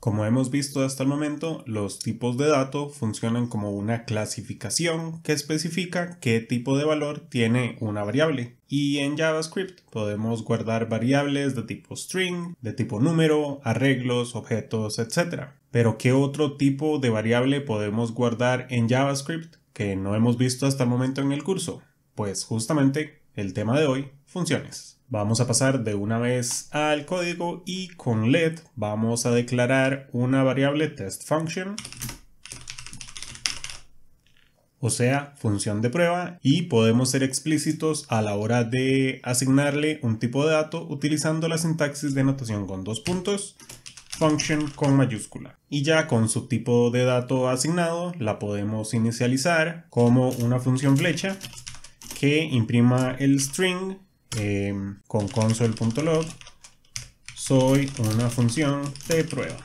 Como hemos visto hasta el momento, los tipos de datos funcionan como una clasificación que especifica qué tipo de valor tiene una variable. Y en JavaScript podemos guardar variables de tipo string, de tipo número, arreglos, objetos, etc. Pero ¿qué otro tipo de variable podemos guardar en JavaScript que no hemos visto hasta el momento en el curso? Pues justamente el tema de hoy, funciones. Vamos a pasar de una vez al código y con let vamos a declarar una variable test function, o sea, función de prueba, y podemos ser explícitos a la hora de asignarle un tipo de dato utilizando la sintaxis de notación con dos puntos function con mayúscula. Y ya con su tipo de dato asignado la podemos inicializar como una función flecha que imprima el string em, con console.log soy una función de prueba.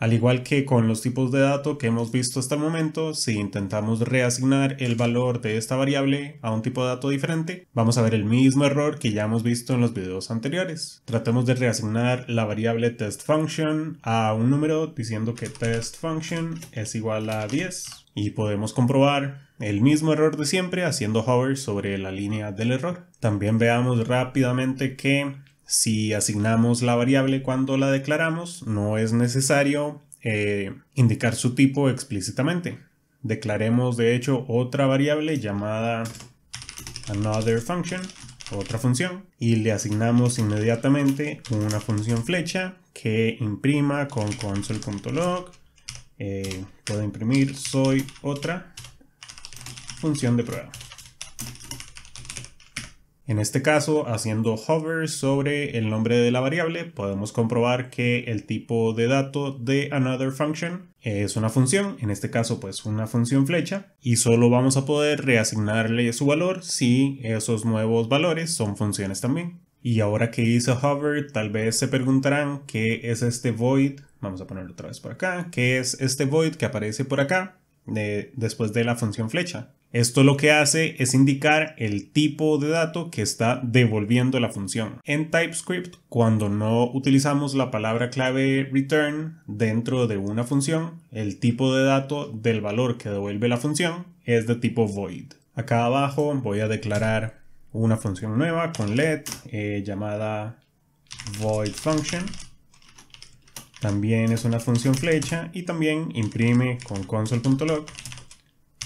Al igual que con los tipos de datos que hemos visto hasta el momento, si intentamos reasignar el valor de esta variable a un tipo de dato diferente, vamos a ver el mismo error que ya hemos visto en los videos anteriores. Tratemos de reasignar la variable testFunction a un número diciendo que testFunction es igual a 10 y podemos comprobar el mismo error de siempre haciendo hover sobre la línea del error. También veamos rápidamente que si asignamos la variable cuando la declaramos, no es necesario eh, indicar su tipo explícitamente. Declaremos de hecho otra variable llamada another function, otra función, y le asignamos inmediatamente una función flecha que imprima con console.log. Eh, puedo imprimir soy otra función de prueba. En este caso, haciendo hover sobre el nombre de la variable, podemos comprobar que el tipo de dato de another function es una función, en este caso pues una función flecha, y solo vamos a poder reasignarle su valor si esos nuevos valores son funciones también. Y ahora que hice hover, tal vez se preguntarán qué es este void, vamos a ponerlo otra vez por acá, qué es este void que aparece por acá después de la función flecha. Esto lo que hace es indicar el tipo de dato que está devolviendo la función. En TypeScript, cuando no utilizamos la palabra clave return dentro de una función, el tipo de dato del valor que devuelve la función es de tipo void. Acá abajo voy a declarar una función nueva con let eh, llamada void function. También es una función flecha y también imprime con console.log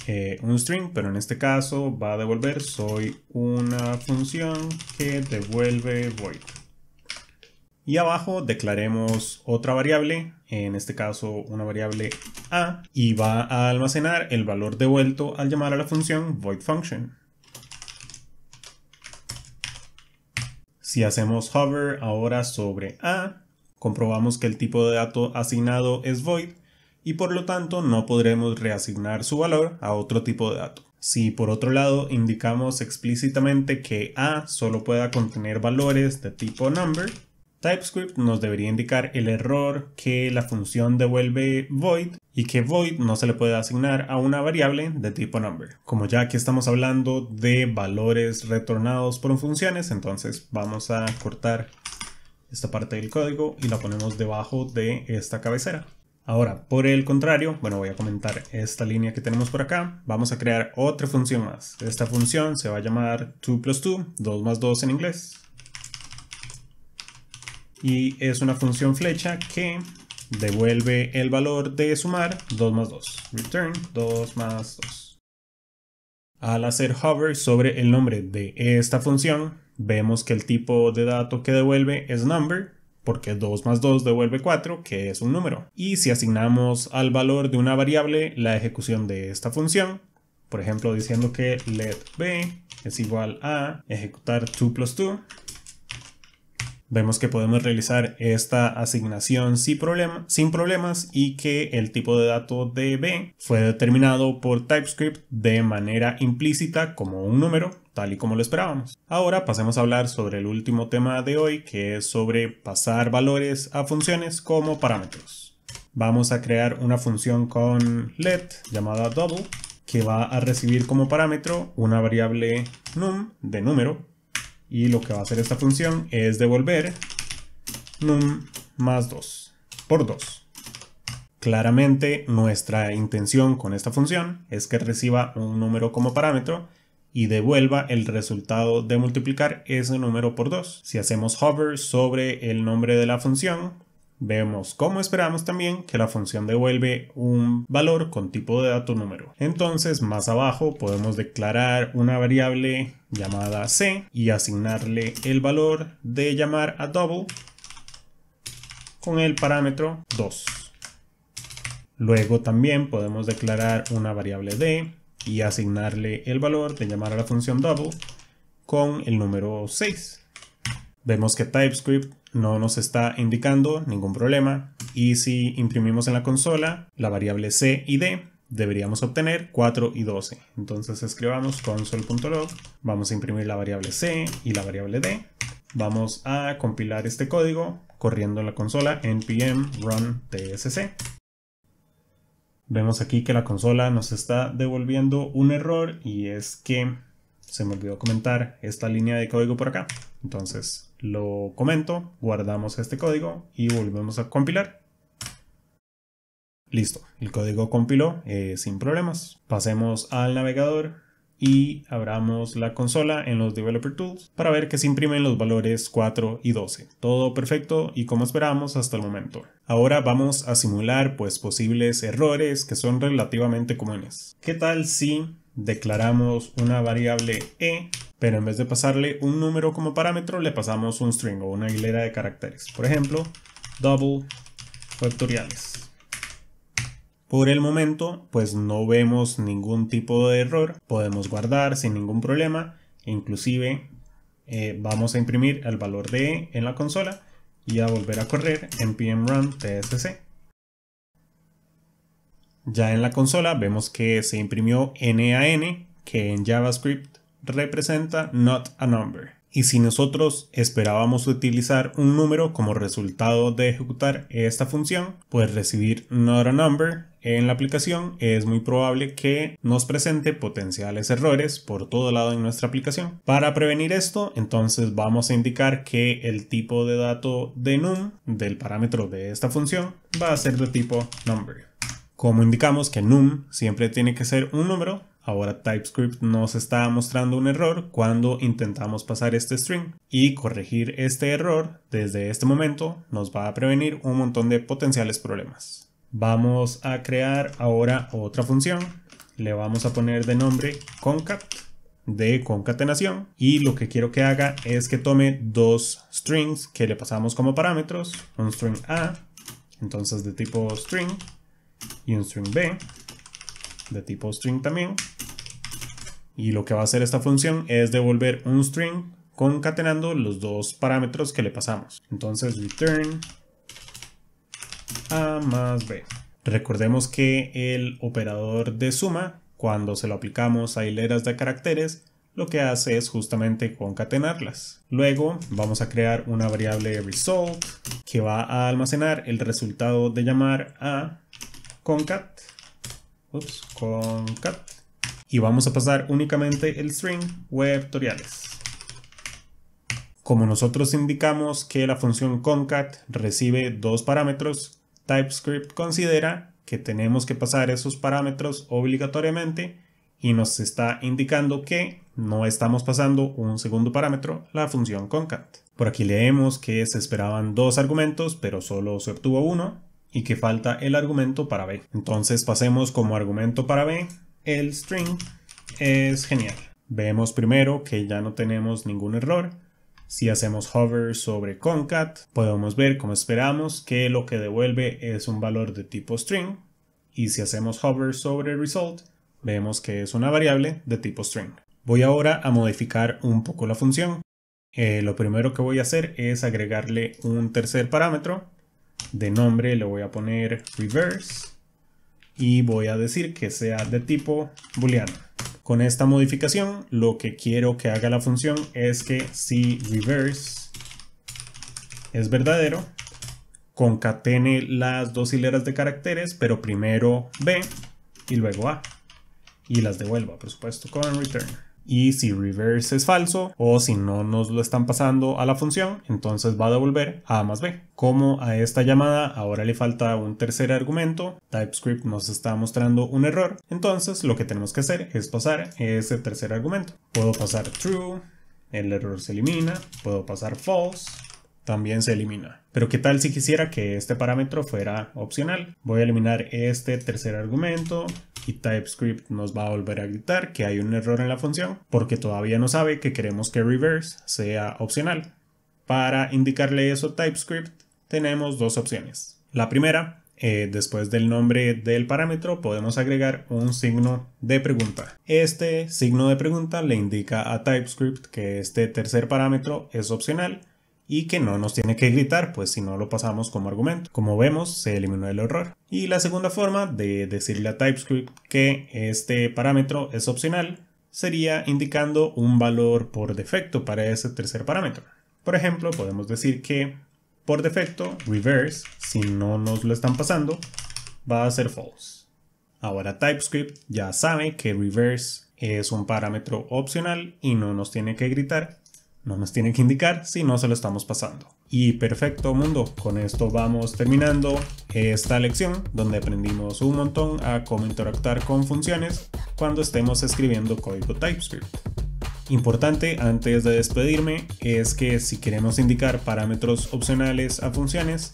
eh, un string, pero en este caso va a devolver soy una función que devuelve void. Y abajo declaremos otra variable, en este caso una variable a, y va a almacenar el valor devuelto al llamar a la función void function. Si hacemos hover ahora sobre a, comprobamos que el tipo de dato asignado es void, y por lo tanto no podremos reasignar su valor a otro tipo de dato. Si por otro lado indicamos explícitamente que A solo pueda contener valores de tipo number, TypeScript nos debería indicar el error que la función devuelve void y que void no se le puede asignar a una variable de tipo number. Como ya aquí estamos hablando de valores retornados por funciones, entonces vamos a cortar esta parte del código y la ponemos debajo de esta cabecera. Ahora, por el contrario, bueno, voy a comentar esta línea que tenemos por acá. Vamos a crear otra función más. Esta función se va a llamar 2 plus 2, 2 más 2 en inglés. Y es una función flecha que devuelve el valor de sumar 2 más 2. Return 2 más 2. Al hacer hover sobre el nombre de esta función, vemos que el tipo de dato que devuelve es number porque 2 más 2 devuelve 4, que es un número. Y si asignamos al valor de una variable la ejecución de esta función, por ejemplo diciendo que let b es igual a ejecutar 2 plus 2, vemos que podemos realizar esta asignación sin, problema, sin problemas y que el tipo de dato de b fue determinado por TypeScript de manera implícita como un número tal y como lo esperábamos. Ahora pasemos a hablar sobre el último tema de hoy, que es sobre pasar valores a funciones como parámetros. Vamos a crear una función con let llamada double, que va a recibir como parámetro una variable num de número, y lo que va a hacer esta función es devolver num más 2 por 2. Claramente nuestra intención con esta función es que reciba un número como parámetro y devuelva el resultado de multiplicar ese número por 2. Si hacemos hover sobre el nombre de la función, vemos como esperamos también que la función devuelve un valor con tipo de dato número. Entonces más abajo podemos declarar una variable llamada c y asignarle el valor de llamar a double con el parámetro 2. Luego también podemos declarar una variable d y asignarle el valor de llamar a la función double con el número 6. Vemos que TypeScript no nos está indicando ningún problema y si imprimimos en la consola la variable c y d deberíamos obtener 4 y 12. Entonces escribamos console.log, vamos a imprimir la variable c y la variable d. Vamos a compilar este código corriendo en la consola npm run tsc Vemos aquí que la consola nos está devolviendo un error y es que se me olvidó comentar esta línea de código por acá. Entonces lo comento, guardamos este código y volvemos a compilar. Listo, el código compiló eh, sin problemas. Pasemos al navegador y abramos la consola en los Developer Tools para ver que se imprimen los valores 4 y 12. Todo perfecto y como esperamos hasta el momento. Ahora vamos a simular pues posibles errores que son relativamente comunes. ¿Qué tal si declaramos una variable e pero en vez de pasarle un número como parámetro le pasamos un string o una hilera de caracteres? Por ejemplo, double factoriales. Por el momento, pues no vemos ningún tipo de error, podemos guardar sin ningún problema, inclusive eh, vamos a imprimir el valor de E en la consola y a volver a correr npm run tsc. Ya en la consola vemos que se imprimió NAN, que en JavaScript representa not a number y si nosotros esperábamos utilizar un número como resultado de ejecutar esta función, pues recibir not a number en la aplicación es muy probable que nos presente potenciales errores por todo lado en nuestra aplicación. Para prevenir esto, entonces vamos a indicar que el tipo de dato de num del parámetro de esta función va a ser de tipo number. Como indicamos que num siempre tiene que ser un número, Ahora TypeScript nos está mostrando un error cuando intentamos pasar este string y corregir este error desde este momento nos va a prevenir un montón de potenciales problemas. Vamos a crear ahora otra función, le vamos a poner de nombre concat de concatenación y lo que quiero que haga es que tome dos strings que le pasamos como parámetros, un string A, entonces de tipo string y un string B de tipo string también y lo que va a hacer esta función es devolver un string concatenando los dos parámetros que le pasamos. Entonces return a más b. Recordemos que el operador de suma, cuando se lo aplicamos a hileras de caracteres, lo que hace es justamente concatenarlas. Luego vamos a crear una variable result que va a almacenar el resultado de llamar a concat, ups, concat y vamos a pasar únicamente el string webtoriales. Como nosotros indicamos que la función concat recibe dos parámetros, TypeScript considera que tenemos que pasar esos parámetros obligatoriamente y nos está indicando que no estamos pasando un segundo parámetro, la función concat. Por aquí leemos que se esperaban dos argumentos, pero solo se obtuvo uno y que falta el argumento para b. Entonces pasemos como argumento para b el string es genial. Vemos primero que ya no tenemos ningún error. Si hacemos hover sobre concat, podemos ver como esperamos que lo que devuelve es un valor de tipo string. Y si hacemos hover sobre result, vemos que es una variable de tipo string. Voy ahora a modificar un poco la función. Eh, lo primero que voy a hacer es agregarle un tercer parámetro. De nombre le voy a poner reverse y voy a decir que sea de tipo booleano. Con esta modificación lo que quiero que haga la función es que si reverse es verdadero, concatene las dos hileras de caracteres, pero primero B y luego A. Y las devuelva, por supuesto, con return y si reverse es falso o si no nos lo están pasando a la función, entonces va a devolver a más b. Como a esta llamada ahora le falta un tercer argumento, TypeScript nos está mostrando un error, entonces lo que tenemos que hacer es pasar ese tercer argumento. Puedo pasar true, el error se elimina, puedo pasar false, también se elimina. Pero qué tal si quisiera que este parámetro fuera opcional. Voy a eliminar este tercer argumento, y TypeScript nos va a volver a gritar que hay un error en la función porque todavía no sabe que queremos que reverse sea opcional. Para indicarle eso a TypeScript tenemos dos opciones. La primera eh, después del nombre del parámetro podemos agregar un signo de pregunta. Este signo de pregunta le indica a TypeScript que este tercer parámetro es opcional y que no nos tiene que gritar, pues si no lo pasamos como argumento. Como vemos, se eliminó el error. Y la segunda forma de decirle a TypeScript que este parámetro es opcional sería indicando un valor por defecto para ese tercer parámetro. Por ejemplo, podemos decir que por defecto, reverse, si no nos lo están pasando, va a ser false. Ahora TypeScript ya sabe que reverse es un parámetro opcional y no nos tiene que gritar, no nos tiene que indicar si no se lo estamos pasando. Y perfecto mundo, con esto vamos terminando esta lección donde aprendimos un montón a cómo interactuar con funciones cuando estemos escribiendo código TypeScript. Importante antes de despedirme es que si queremos indicar parámetros opcionales a funciones,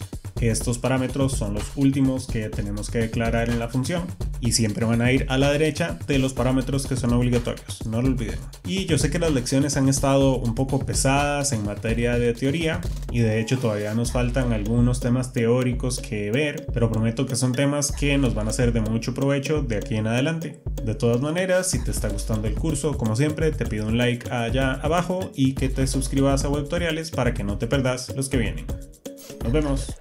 estos parámetros son los últimos que tenemos que declarar en la función y siempre van a ir a la derecha de los parámetros que son obligatorios, no lo olviden. Y yo sé que las lecciones han estado un poco pesadas en materia de teoría y de hecho todavía nos faltan algunos temas teóricos que ver, pero prometo que son temas que nos van a ser de mucho provecho de aquí en adelante. De todas maneras, si te está gustando el curso, como siempre, te pido un like allá abajo y que te suscribas a tutoriales para que no te perdas los que vienen. Nos vemos.